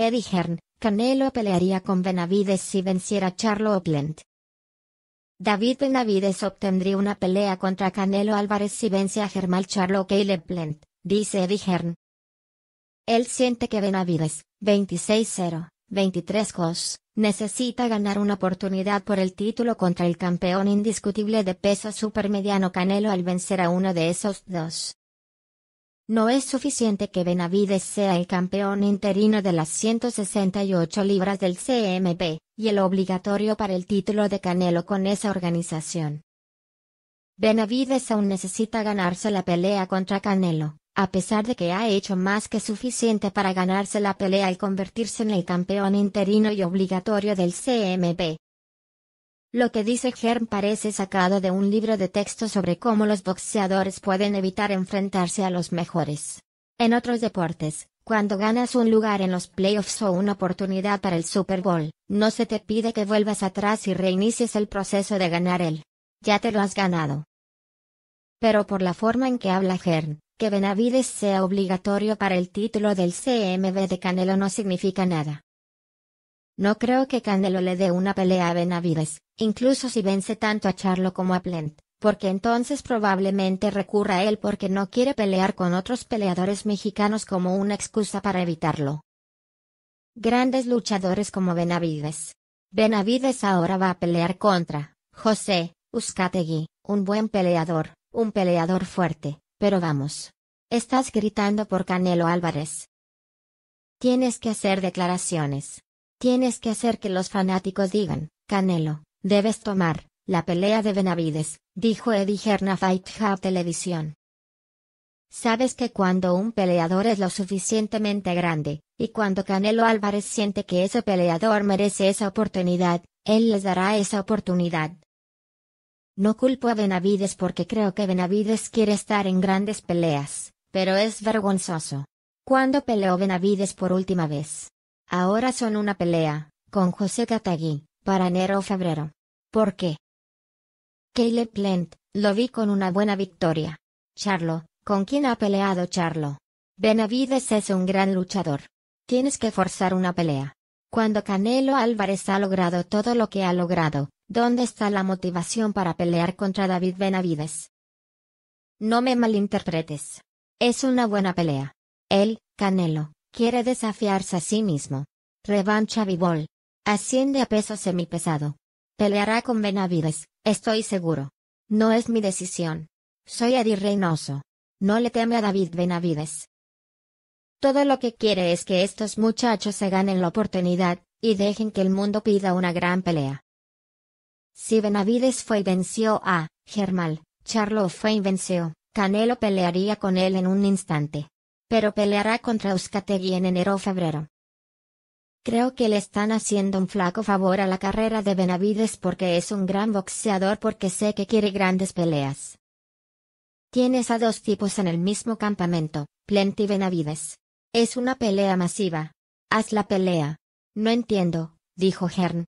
Eddie Hearn, Canelo pelearía con Benavides si venciera Charlo Oakland. David Benavides obtendría una pelea contra Canelo Álvarez si vence a Germán Charlo Caleb Plant, dice Eddie Hearn. Él siente que Benavides, 26-0, 23 2 necesita ganar una oportunidad por el título contra el campeón indiscutible de peso supermediano Canelo al vencer a uno de esos dos. No es suficiente que Benavides sea el campeón interino de las 168 libras del CMP, y el obligatorio para el título de Canelo con esa organización. Benavides aún necesita ganarse la pelea contra Canelo, a pesar de que ha hecho más que suficiente para ganarse la pelea y convertirse en el campeón interino y obligatorio del CMB, lo que dice Germ parece sacado de un libro de texto sobre cómo los boxeadores pueden evitar enfrentarse a los mejores. En otros deportes, cuando ganas un lugar en los playoffs o una oportunidad para el Super Bowl, no se te pide que vuelvas atrás y reinicies el proceso de ganar él. Ya te lo has ganado. Pero por la forma en que habla Gern, que Benavides sea obligatorio para el título del CMB de Canelo no significa nada. No creo que Canelo le dé una pelea a Benavides, incluso si vence tanto a Charlo como a Plant, porque entonces probablemente recurra a él porque no quiere pelear con otros peleadores mexicanos como una excusa para evitarlo. Grandes luchadores como Benavides. Benavides ahora va a pelear contra José Uzcategui, un buen peleador, un peleador fuerte, pero vamos. Estás gritando por Canelo Álvarez. Tienes que hacer declaraciones. Tienes que hacer que los fanáticos digan, Canelo, debes tomar, la pelea de Benavides, dijo Eddie Herna Fight Hub Televisión. Sabes que cuando un peleador es lo suficientemente grande, y cuando Canelo Álvarez siente que ese peleador merece esa oportunidad, él les dará esa oportunidad. No culpo a Benavides porque creo que Benavides quiere estar en grandes peleas, pero es vergonzoso. ¿Cuándo peleó Benavides por última vez? Ahora son una pelea, con José Catagui, para enero o febrero. ¿Por qué? Caleb Plant, lo vi con una buena victoria. Charlo, ¿con quién ha peleado Charlo? Benavides es un gran luchador. Tienes que forzar una pelea. Cuando Canelo Álvarez ha logrado todo lo que ha logrado, ¿dónde está la motivación para pelear contra David Benavides? No me malinterpretes. Es una buena pelea. Él, Canelo, Quiere desafiarse a sí mismo. Revancha Bivol. Asciende a peso semipesado. Peleará con Benavides, estoy seguro. No es mi decisión. Soy Eddie Reynoso. No le teme a David Benavides. Todo lo que quiere es que estos muchachos se ganen la oportunidad, y dejen que el mundo pida una gran pelea. Si Benavides fue y venció a Germal, Charlo fue y venció, Canelo pelearía con él en un instante pero peleará contra Euskategui en enero o febrero. Creo que le están haciendo un flaco favor a la carrera de Benavides porque es un gran boxeador porque sé que quiere grandes peleas. Tienes a dos tipos en el mismo campamento, Plenty Benavides. Es una pelea masiva. Haz la pelea. No entiendo, dijo Hern,